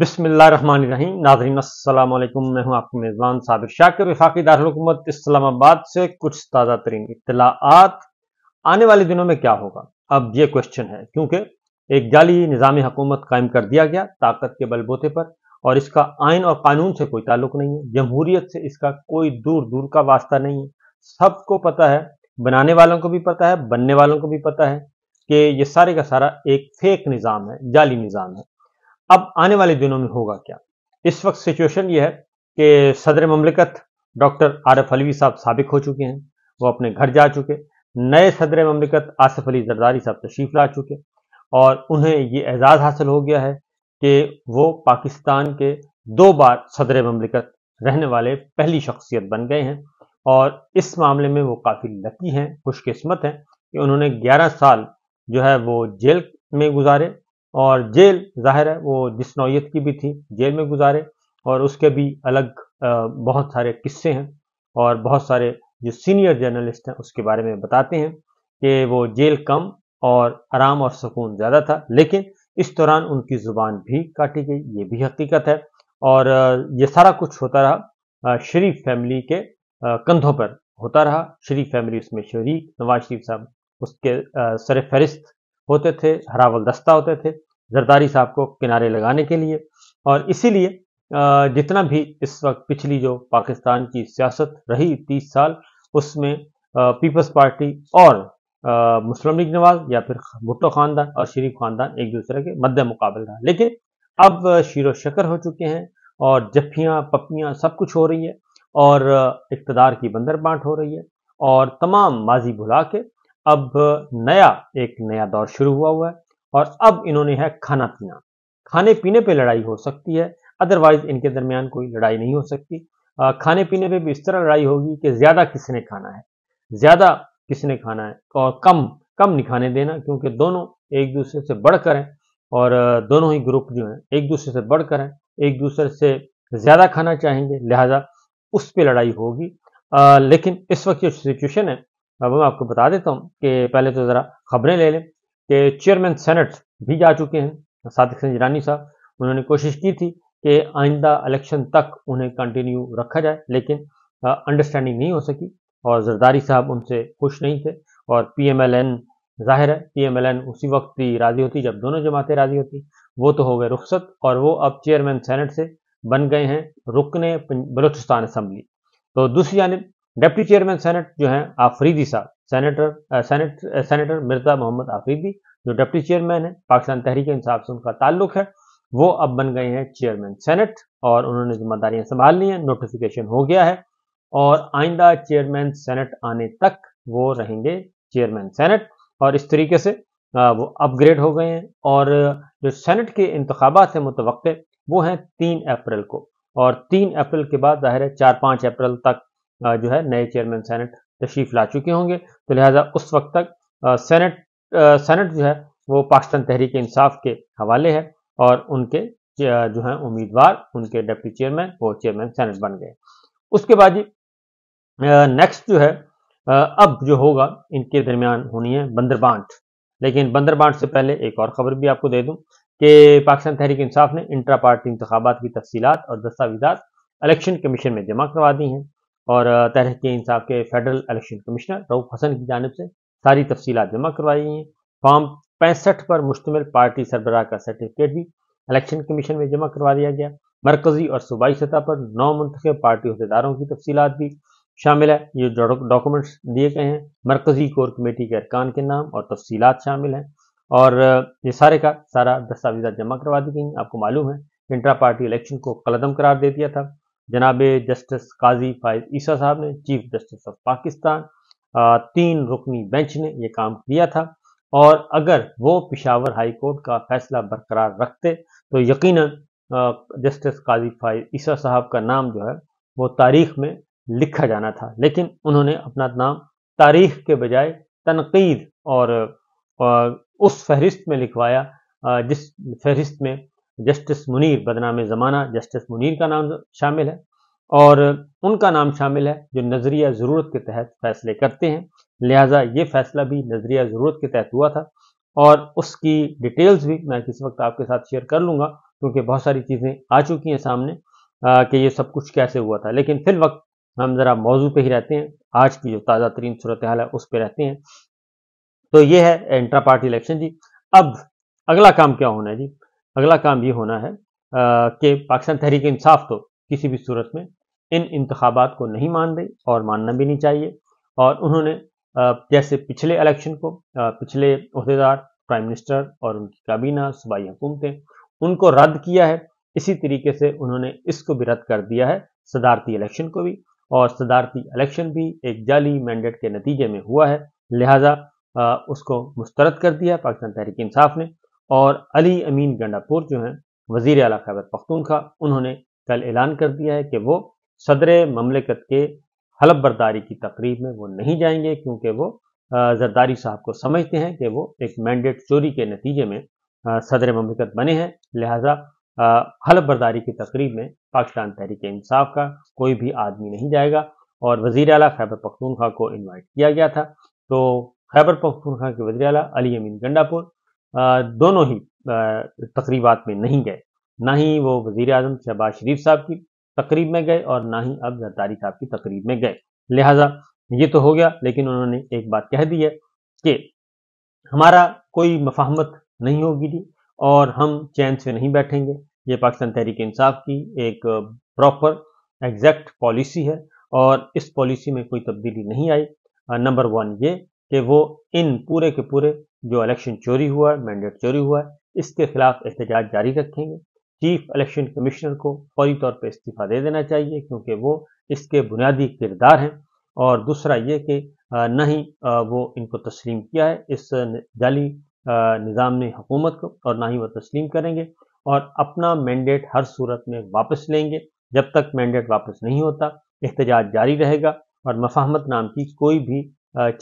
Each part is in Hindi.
बिसमिल्ल रहीम नाजरीन असल मैं हूं आपके मेज़बान साबिर शाकिर विफाकी दारकूमत इस्लामाबाद से कुछ ताज़ा तरीन इतलाआत आने वाले दिनों में क्या होगा अब ये क्वेश्चन है क्योंकि एक जाली निज़ाम हकूमत कायम कर दिया गया ताकत के बलबोते पर और इसका आयन और कानून से कोई ताल्लुक नहीं है जमहूरियत से इसका कोई दूर दूर का वास्ता नहीं है सबको पता है बनाने वालों को भी पता है बनने वालों को भी पता है कि ये सारे का सारा एक फेक निज़ाम है जाली निज़ाम है अब आने वाले दिनों में होगा क्या इस वक्त सिचुएशन यह है कि सदर ममलिकत डॉक्टर आरफ अलवी साहब सबक हो चुके हैं वो अपने घर जा चुके नए सदर ममलिकत आसफ अली जरदारी साहब तशरीफ ला चुके और उन्हें ये एजाज़ हासिल हो गया है कि वो पाकिस्तान के दो बार सदर ममलिकत रहने वाले पहली शख्सियत बन गए हैं और इस मामले में वो काफ़ी लकी हैं खुशकस्मत हैं कि उन्होंने 11 साल जो है वो जेल में गुजारे और जेल जाहिर है वो जिस नौीयत की भी थी जेल में गुजारे और उसके भी अलग बहुत सारे किस्से हैं और बहुत सारे जो सीनियर जर्नलिस्ट हैं उसके बारे में बताते हैं कि वो जेल कम और आराम और सुकून ज़्यादा था लेकिन इस दौरान उनकी ज़ुबान भी काटी गई ये भी हकीकत है और ये सारा कुछ होता रहा शरीफ फैमिली के कंधों पर होता रहा शरीफ फैमिली उसमें शरीक नवाज शरीफ साहब उसके सर फहरिस्त होते थे हरावल दस्ता होते थे जरदारी साहब को किनारे लगाने के लिए और इसीलिए जितना भी इस वक्त पिछली जो पाकिस्तान की सियासत रही तीस साल उसमें पीपल्स पार्टी और मुस्लिम लीग नवाज या फिर भुट्टो खानदान और शरीफ खानदान एक दूसरे के मद्द मुकाबल रहा लेकिन अब शीर शकर हो चुके हैं और जफियाँ पपियाँ सब कुछ हो रही है और इकतदार की बंदर बांट हो रही है और तमाम माजी भुला के अब नया एक नया दौर शुरू हुआ हुआ है और अब इन्होंने है खाना पीना खाने पीने पे लड़ाई हो सकती है अदरवाइज इनके दरमियान कोई लड़ाई नहीं हो सकती आ, खाने पीने पे भी इस तरह लड़ाई होगी कि ज़्यादा किसने खाना है ज़्यादा किसने खाना है और कम कम नहीं खाने देना क्योंकि दोनों एक दूसरे से बढ़ हैं और दोनों ही ग्रुप जो हैं एक दूसरे से बढ़ हैं एक दूसरे से ज़्यादा खाना चाहेंगे लिहाजा उस पर लड़ाई होगी लेकिन इस वक्त जो सिचुएशन है अब मैं आपको बता देता हूँ कि पहले तो ज़रा खबरें ले लें के चेयरमैन सेनेट भी जा चुके हैं सादिक सिंह ईरानी साहब उन्होंने कोशिश की थी कि आइंदा इलेक्शन तक उन्हें कंटिन्यू रखा जाए लेकिन अंडरस्टैंडिंग नहीं हो सकी और जरदारी साहब उनसे खुश नहीं थे और पीएमएलएन जाहिर है पीएमएलएन उसी वक्त ही राजी होती जब दोनों जमातें राजी होती वो तो हो गए रुख्सत और वो अब चेयरमैन सेनेट से बन गए हैं रुकने बलोचिस्तान असम्बली तो दूसरी जानब डिप्टी चेयरमैन सेनेट जो हैं आफरीदी साहब सेनेटर सेनेटर मिर्जा मोहम्मद आफरीदी जो डिप्टी चेयरमैन है पाकिस्तान तहरीक इंसाफ से उनका ताल्लुक है वो अब बन गए हैं चेयरमैन सेनेट और उन्होंने जिम्मेदारियां संभाल ली हैं नोटिफिकेशन हो गया है और आइंदा चेयरमैन सेनेट आने तक वो रहेंगे चेयरमैन सेनेट और इस तरीके से वो अपग्रेड हो गए हैं और जो सेनेट के इंतबात हैं मुतव वो हैं तीन अप्रैल को और तीन अप्रैल के बाद जाहिर है चार पाँच अप्रैल तक जो है नए चेयरमैन सेनेट तशरीफ ला चुके होंगे तो लिहाजा उस वक्त तक सेनेट सेनेट जो है वो पाकिस्तान तहरीक इंसाफ के हवाले है और उनके जो है उम्मीदवार उनके डिप्टी चेयरमैन वो चेयरमैन सेनेट बन गए उसके बाद जी नेक्स्ट जो है अब जो होगा इनके दरमियान होनी है बंदरबांट लेकिन बंदरबांट से पहले एक और खबर भी आपको दे दूं कि पाकिस्तान तहरीक इंसाफ ने इंट्रा पार्टी इंतबात की तफसीत और दस्तावेजा इलेक्शन कमीशन में जमा करवा दी हैं और तहरीक इंसाफ के federal election commissioner Rauf Hasan की जानब से सारी तफसीत जमा करवाई गई हैं फॉर्म पैंसठ पर मुश्तमिल पार्टी सरबराह का सर्टिफिकेट भी इलेक्शन कमीशन में जमा करवा दिया गया मरकजी और सूबाई सतह पर नौ मुंतब पार्टी अहदेदारों की तफसीत भी शामिल है ये डॉक्यूमेंट्स दिए गए हैं मरकजी कोर कमेटी के अरकान के नाम और तफसीत शामिल हैं और ये सारे का सारा दस्तावेजा जमा करवा दी गई आपको मालूम है इंट्रा पार्टी इलेक्शन को कलदम करार दे दिया था जनाब जस्टिस काजी फायद ईसा साहब ने चीफ जस्टिस ऑफ पाकिस्तान तीन रुकनी बेंच ने ये काम किया था और अगर वो पिशावर हाई कोर्ट का फैसला बरकरार रखते तो यकीन जस्टिस काजी फायद ईसा साहब का नाम जो है वो तारीख में लिखा जाना था लेकिन उन्होंने अपना नाम तारीख के बजाय तनकीद और उस फहरिस्त में लिखवाया जिस फहरिस्त में जस्टिस मुनीर बदनाम ज़माना जस्टिस मुनीर का नाम शामिल है और उनका नाम शामिल है जो नज़रिया ज़रूरत के तहत फैसले करते हैं लिहाजा ये फैसला भी नज़रिया ज़रूरत के तहत हुआ था और उसकी डिटेल्स भी मैं किसी वक्त आपके साथ शेयर कर लूँगा क्योंकि बहुत सारी चीज़ें आ चुकी हैं सामने कि ये सब कुछ कैसे हुआ था लेकिन फिल वक्त हम ज़रा मौजू पर ही रहते हैं आज की जो ताज़ा तरीन सूरत हाल है उस पर रहते हैं तो ये है इंट्रा पार्टी इलेक्शन जी अब अगला काम क्या होना है जी अगला काम ये होना है कि पाकिस्तान तहरीक इंसाफ तो किसी भी सूरत में इन इंतबात को नहीं मान रही और मानना भी नहीं चाहिए और उन्होंने जैसे पिछले इलेक्शन को पिछले अहदेदार प्राइम मिनिस्टर और उनकी काबीना सूबाई हुकूमतें उनको रद्द किया है इसी तरीके से उन्होंने इसको भी रद्द कर दिया है सदारती इलेक्शन को भी और सदारती इलेक्शन भी एक जाली मैंडेट के नतीजे में हुआ है लिहाजा उसको मुस्तरद कर दिया पाकिस्तान तहरीक इंसाफ ने और अली अमीन गंडापुर जो हैं वजीर अला खैबर पख्तूनखा उन्होंने कल ऐलान कर दिया है कि वो सदर ममलिकत के हलफ बर्दारी की तकरीब में वो नहीं जाएंगे क्योंकि वो जरदारी साहब को समझते हैं कि वो एक मैंडेट चोरी के नतीजे में सदर ममलिकत बने हैं लिहाजा हलफ बर्दारी की तकरीब में पाकिस्तान तहरीक इंसाफ का कोई भी आदमी नहीं जाएगा और वजीर अला खैबर पख्तूनखा को इन्वाइट किया गया था तो खैबर पख्तूनखा के वजी अली अमीन गंडापुर दोनों ही तकरीबात में नहीं गए ना ही वो वजीर अजम शहबाज शरीफ साहब की तकरीब में गए और ना ही अब जरदारी साहब की तकरीब में गए लिहाजा ये तो हो गया लेकिन उन्होंने एक बात कह दी है कि हमारा कोई मफाहमत नहीं होगी और हम चैन से नहीं बैठेंगे ये पाकिस्तान तहरीक इंसाफ की एक प्रॉपर एग्जैक्ट पॉलिसी है और इस पॉलिसी में कोई तब्दीली नहीं आई नंबर वन ये कि वो इन पूरे के पूरे जो इलेक्शन चोरी हुआ है मैंडेट चोरी हुआ है इसके खिलाफ एहतजाज जारी रखेंगे चीफ इलेक्शन कमिश्नर को फौरी तौर पर इस्तीफा दे देना चाहिए क्योंकि वो इसके बुनियादी किरदार हैं और दूसरा ये कि न ही वो इनको तस्लीम किया है इस जाली निज़ाम ने हुकूमत को और ना ही वो तस्लीम करेंगे और अपना मैंडेट हर सूरत में वापस लेंगे जब तक मैंडेट वापस नहीं होता एहतजाज जारी रहेगा और मफाहमत नाम की कोई भी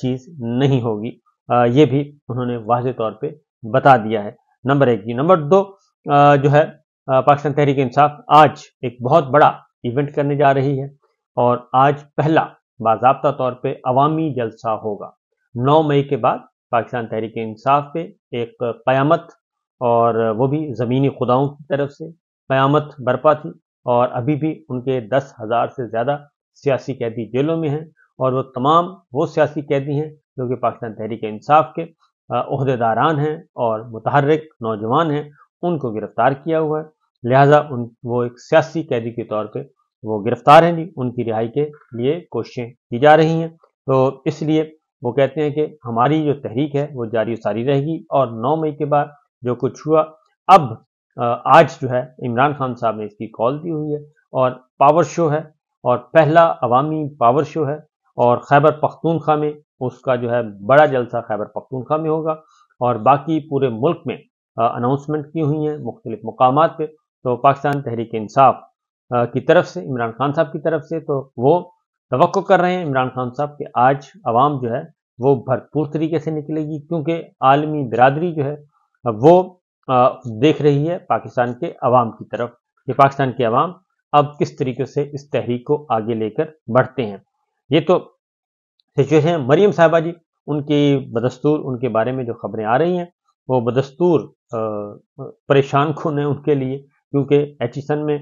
चीज़ नहीं होगी ये भी उन्होंने वाज तौर पर बता दिया है नंबर एक जी नंबर दो जो है पाकिस्तान तहरीक इंसाफ आज एक बहुत बड़ा इवेंट करने जा रही है और आज पहला बाबा तौर पे अवामी जलसा होगा 9 मई के बाद पाकिस्तान तहरीक इंसाफ पे एक क़यामत और वो भी ज़मीनी खुदाओं की तरफ से क़यामत बरपा थी और अभी भी उनके दस हज़ार से ज़्यादा सियासी कैदी जेलों में हैं और वो तमाम वो सियासी कैदी हैं जो कि पाकिस्तान तहरीक इंसाफ के अहदेदारान हैं और मुतहरक नौजवान हैं उनको गिरफ्तार किया हुआ है लिहाजा उन वो एक सियासी कैदी के तौर पर वो गिरफ्तार हैं जी उनकी रिहाई के लिए कोशिशें की जा रही हैं तो इसलिए वो कहते हैं कि हमारी जो तहरीक है वो जारी सारी रहेगी और 9 मई के बाद जो कुछ हुआ अब आज जो है इमरान खान साहब ने इसकी कॉल दी हुई है और पावर शो है और पहला अवामी पावर शो है और खैबर पख्तूनखा में उसका जो है बड़ा जलसा खैबर पख्तूनखा में होगा और बाकी पूरे मुल्क में अनाउंसमेंट की हुई हैं मुख्तलिफ मकाम पर तो पाकिस्तान तहरीक इंसाफ की तरफ से इमरान खान साहब की तरफ से तो वो तो कर रहे हैं इमरान खान साहब के आज आवाम जो है वो भरपूर तरीके से निकलेगी क्योंकि आलमी बिरादरी जो है वो देख रही है पाकिस्तान के अवाम की तरफ कि पाकिस्तान के अवाम अब किस तरीके से इस तहरीक को आगे लेकर बढ़ते हैं ये तो सिचुएशन है मरीम साहबा जी उनकी बदस्तूर उनके बारे में जो खबरें आ रही हैं वो बदस्तूर परेशान खून है उनके लिए क्योंकि एचिसन में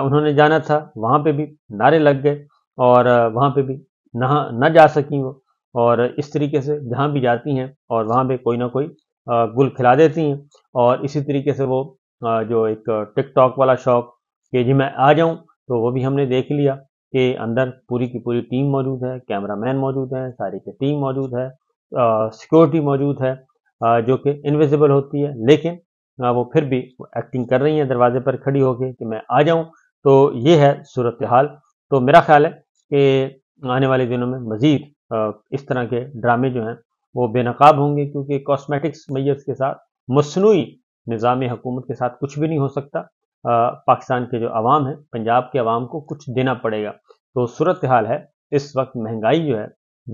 उन्होंने जाना था वहाँ पे भी नारे लग गए और वहाँ पे भी नहा ना जा सकी वो और इस तरीके से जहाँ भी जाती हैं और वहाँ पे कोई ना कोई गुल खिला देती हैं और इसी तरीके से वो जो एक टिकटॉक वाला शौक कि जी मैं आ जाऊँ तो वो भी हमने देख लिया के अंदर पूरी की पूरी टीम मौजूद है कैमरामैन मौजूद है सारी की टीम मौजूद है सिक्योरिटी मौजूद है आ, जो कि इनविजिबल होती है लेकिन आ, वो फिर भी एक्टिंग कर रही है दरवाजे पर खड़ी होकर कि मैं आ जाऊं तो ये है सूरत हाल तो मेरा ख्याल है कि आने वाले दिनों में मज़ीद इस तरह के ड्रामे जो हैं वो बेनकाब होंगे क्योंकि कॉस्मेटिक्स मैय के साथ मसनू निज़ाम हुकूमत के साथ कुछ भी नहीं हो सकता पाकिस्तान के जो आवाम है पंजाब के आवाम को कुछ देना पड़ेगा तो सूरत हाल है इस वक्त महंगाई जो है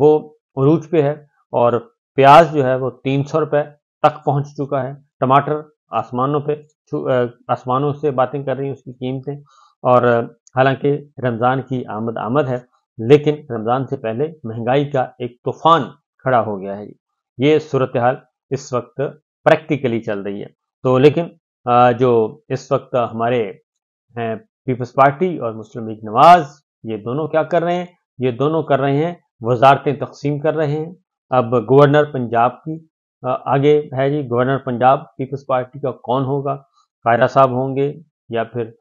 वो अरूज पे है और प्याज जो है वो तीन सौ रुपये तक पहुंच चुका है टमाटर आसमानों पे आसमानों से बातें कर रही हैं उसकी कीमतें और हालांकि रमज़ान की आमद आमद है लेकिन रमज़ान से पहले महंगाई का एक तूफान खड़ा हो गया है ये सूरत हाल इस वक्त प्रैक्टिकली चल रही है तो लेकिन जो इस वक्त हमारे हैं पीपल्स पार्टी और मुस्लिम लीग नवाज ये दोनों क्या कर रहे हैं ये दोनों कर रहे हैं वजारतें तकसीम कर रहे हैं अब गवर्नर पंजाब की आगे है जी गवर्नर पंजाब पीपल्स पार्टी का कौन होगा कायरा साहब होंगे या फिर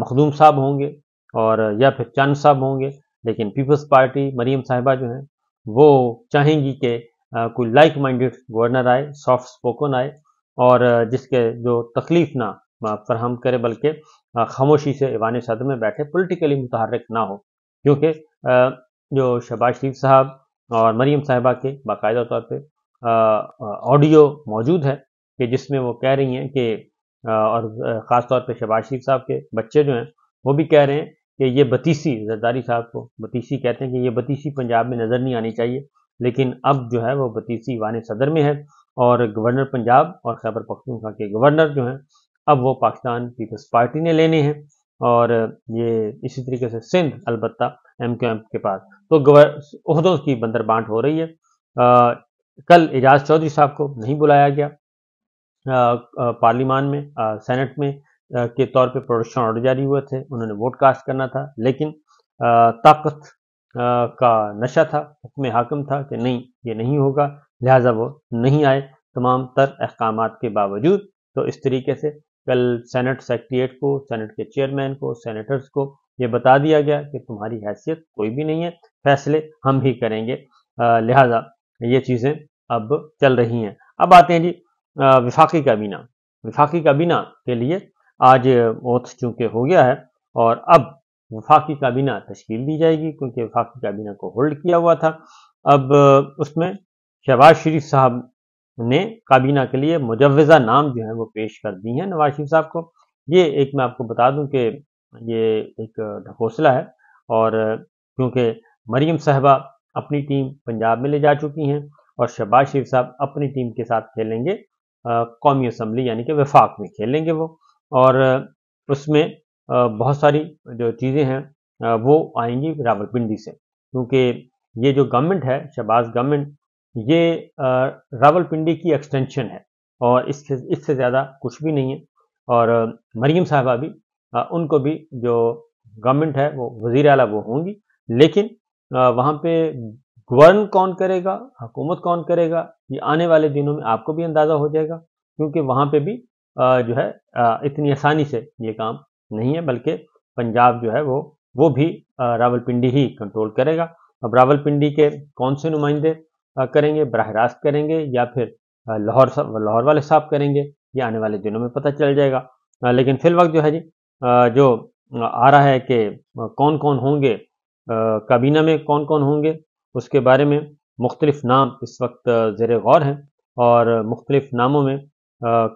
मखदूम साहब होंगे और या फिर चंद साहब होंगे लेकिन पीपल्स पार्टी मरीम साहिबा जो हैं वो चाहेंगी कि कोई लाइक माइंडेड गवर्नर आए सॉफ्ट स्पोकन आए और जिसके जो तकलीफ ना फरहम करे बल्कि खामोशी से ईवान सदर में बैठे पोलिटिकली मुतहरक ना हो क्योंकि जो शहबाज शरीफ साहब और मरीम साहबा के बाकायदा तौर पर ऑडियो मौजूद है कि जिसमें वो कह रही हैं कि और ख़ास तौर पर शहबाज शरीफ साहब के बच्चे जो हैं वो भी कह रहे हैं कि ये बतीसी जरदारी साहब को बतीसी कहते हैं कि ये बतीसी पंजाब में नज़र नहीं आनी चाहिए लेकिन अब जो है वो बतीसी वान सदर में है और गवर्नर पंजाब और खैबर पख्तूनखा के गवर्नर जो हैं अब वो पाकिस्तान पीपल्स पार्टी ने लेने हैं और ये इसी तरीके से सिंध अलबत् एम क्यू एम के पास तो गवर्नदों की बंदर बांट हो रही है आ, कल एजाज चौधरी साहब को नहीं बुलाया गया पार्लियामान में आ, सेनेट में आ, के तौर पे प्रोडक्शन ऑर्डर जारी हुए थे उन्होंने वोट कास्ट करना था लेकिन आ, ताकत आ, का नशा था हुक्म हाकम था कि नहीं ये नहीं होगा लिहाजा वो नहीं आए तमाम तर अहकाम के बावजूद तो इस तरीके से कल सेनेट सेक्रेटरीट को सेनेट के चेयरमैन को सेनेटर्स को ये बता दिया गया कि तुम्हारी हैसियत कोई भी नहीं है फैसले हम ही करेंगे लिहाजा ये चीज़ें अब चल रही हैं अब आते हैं जी विफाकी काबीना विफाकी काबीना के लिए आज ओथ चूंकि हो गया है और अब वफाकी काबीना तश्कील दी जाएगी क्योंकि विफाकी काबीना को होल्ड किया हुआ था अब उसमें शहबाज शरीफ साहब ने काबीना के लिए मुजवजा नाम जो है वो पेश कर दी है नवाज शरीफ साहब को ये एक मैं आपको बता दूं कि ये एक ढकोसला है और क्योंकि मरीम साहबा अपनी टीम पंजाब में ले जा चुकी हैं और शहबाज शरीफ साहब अपनी टीम के साथ खेलेंगे कौमी असम्बली यानी कि वफाक में खेलेंगे वो और उसमें बहुत सारी जो चीज़ें हैं वो आएंगी रावलपिंडी से क्योंकि ये जो गवर्नमेंट है शहबाज गवर्नमेंट ये रावलपिंडी की एक्सटेंशन है और इससे इससे ज़्यादा कुछ भी नहीं है और मरीम साहबा भी उनको भी जो गवर्नमेंट है वो वजीर अला वो होंगी लेकिन वहाँ पे गवर्न कौन करेगा हुकूमत कौन करेगा ये आने वाले दिनों में आपको भी अंदाज़ा हो जाएगा क्योंकि वहाँ पे भी जो है इतनी आसानी से ये काम नहीं है बल्कि पंजाब जो है वो वो भी रावलपिंडी ही कंट्रोल करेगा अब रावलपिंडी के कौन से नुमाइंदे करेंगे बरह रास्त करेंगे या फिर लाहौर लाहौर वाले साहब करेंगे ये आने वाले दिनों में पता चल जाएगा लेकिन फिल वक्त जो है जी जो आ रहा है कि कौन कौन होंगे काबीना में कौन कौन होंगे उसके बारे में मुख्तलिफ नाम इस वक्त ज़र गौर हैं और मुख्तलिफ नामों में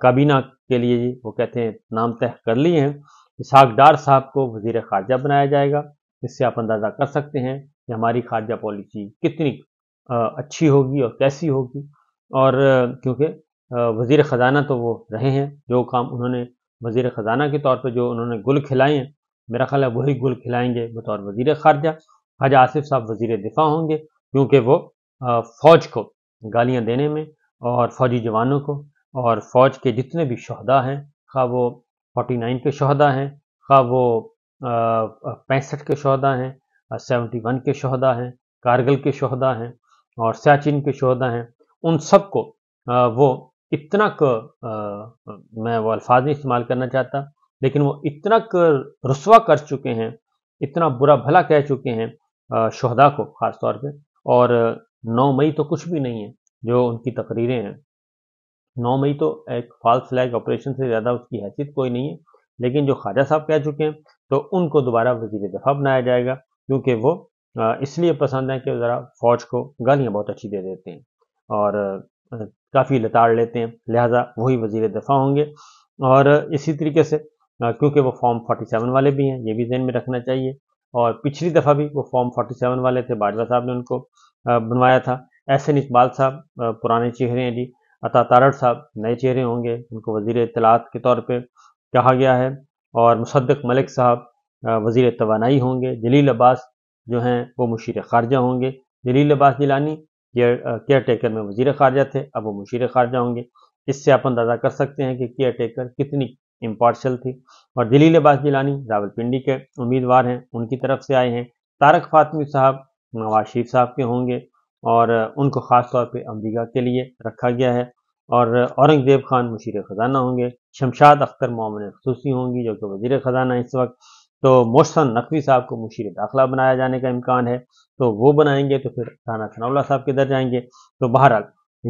काबीना के लिए जी वो कहते हैं नाम तय कर लिए हैं इसहाक डार साहब को वजीर खारजा बनाया जाएगा इससे आप अंदाज़ा कर सकते हैं कि हमारी खारजा पॉलिसी कितनी अच्छी होगी और कैसी होगी और क्योंकि वज़ी ख़जाना तो वो रहे हैं जो काम उन्होंने वज़ी ख़जाना के तौर पर जो उन्होंने गुल खिलाए हैं मेरा ख्याल है वही गुल खिलाएंगे बतौर वज़ी ख़ारजा हज आसिफ साहब वज़ी दिफा होंगे क्योंकि वो फ़ौज को गालियाँ देने में और फ़ौजी जवानों को और फ़ौज के जितने भी शहदा हैं खा वो फोटी नाइन के शहदा हैं खा वो पैंसठ के शहदा हैं सेवेंटी वन के शहदा हैं कारगिल के शहदा हैं और सियाचिन के शहदा हैं उन सब को वो इतना क मैं वो अल्फाज नहीं इस्तेमाल करना चाहता लेकिन वो इतना क रसवा कर चुके हैं इतना बुरा भला कह चुके हैं शहदा को ख़ास तौर पे और नौ मई तो कुछ भी नहीं है जो उनकी तकरीरें हैं नौ मई तो एक फॉल्स फ्लैग ऑपरेशन से ज़्यादा उसकी हैसियत कोई नहीं है लेकिन जो ख्वाजा साहब कह चुके हैं तो उनको दोबारा वजीर दफा बनाया जाएगा क्योंकि वो इसलिए पसंद है कि ज़रा फ़ौज को गालियाँ बहुत अच्छी दे देते हैं और काफ़ी लताड़ लेते हैं लिहाजा वही वजीर दफा होंगे और इसी तरीके से क्योंकि वो फॉर्म 47 वाले भी हैं ये भी जहन में रखना चाहिए और पिछली दफ़ा भी वो फॉर्म 47 वाले थे बाजवा साहब ने उनको बनवाया था ऐसे एन इकबाल साहब पुराने चेहरे हैं जी अता तारड़ साहब नए चेहरे होंगे उनको वजीर इतलात के तौर पर कहा गया है और मुसद्दक मलिक साहब वजीर तोानाई होंगे जलील अब्बास जो हैं वो मुशीर खारजा होंगे जलील अब्बास जिलानी केयर टेकर में वजीर खारजा थे अब वो मुशीर खारजा होंगे इससे आप अंदाज़ा कर सकते हैं कि केयर टेकर कितनी इम्पार्शल थी और दिलील अब्बास जिलानी रावलपिंडी के उम्मीदवार हैं उनकी तरफ से आए हैं तारक फातमी साहब नवाज शरीफ साहब के होंगे और उनको ख़ास तौर पर अमरीका के लिए रखा गया है और औरंगजेब खान मुशीर ख़जाना होंगे शमशाद अख्तर मोमिन खसूसी होंगी जो कि वजीर ख़जाना इस वक्त तो मोहसन नकवी साहब को मुशीर दाखिला बनाया जाने का इम्कान है तो वो बनाएंगे तो फिर थाना थनावला साहब के दर जाएंगे तो बहरहाल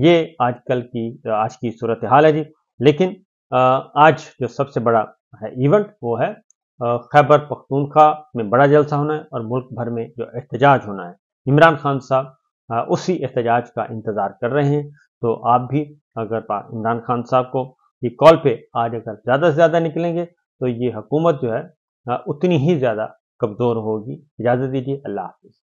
ये आजकल की आज की सूरत हाल है जी लेकिन आज जो सबसे बड़ा है इवेंट वो है खैबर पख्तूनखा में बड़ा जलसा होना है और मुल्क भर में जो एहतजाज होना है इमरान खान साहब उसी एहतजाज का इंतज़ार कर रहे हैं तो आप भी अगर इमरान खान साहब को ये कॉल पे आज अगर ज़्यादा से ज़्यादा निकलेंगे तो ये हुकूमत जो है हाँ, उतनी ही ज़्यादा कमज़ोर होगी इजाज़त दीजिए अल्लाह हाफिज़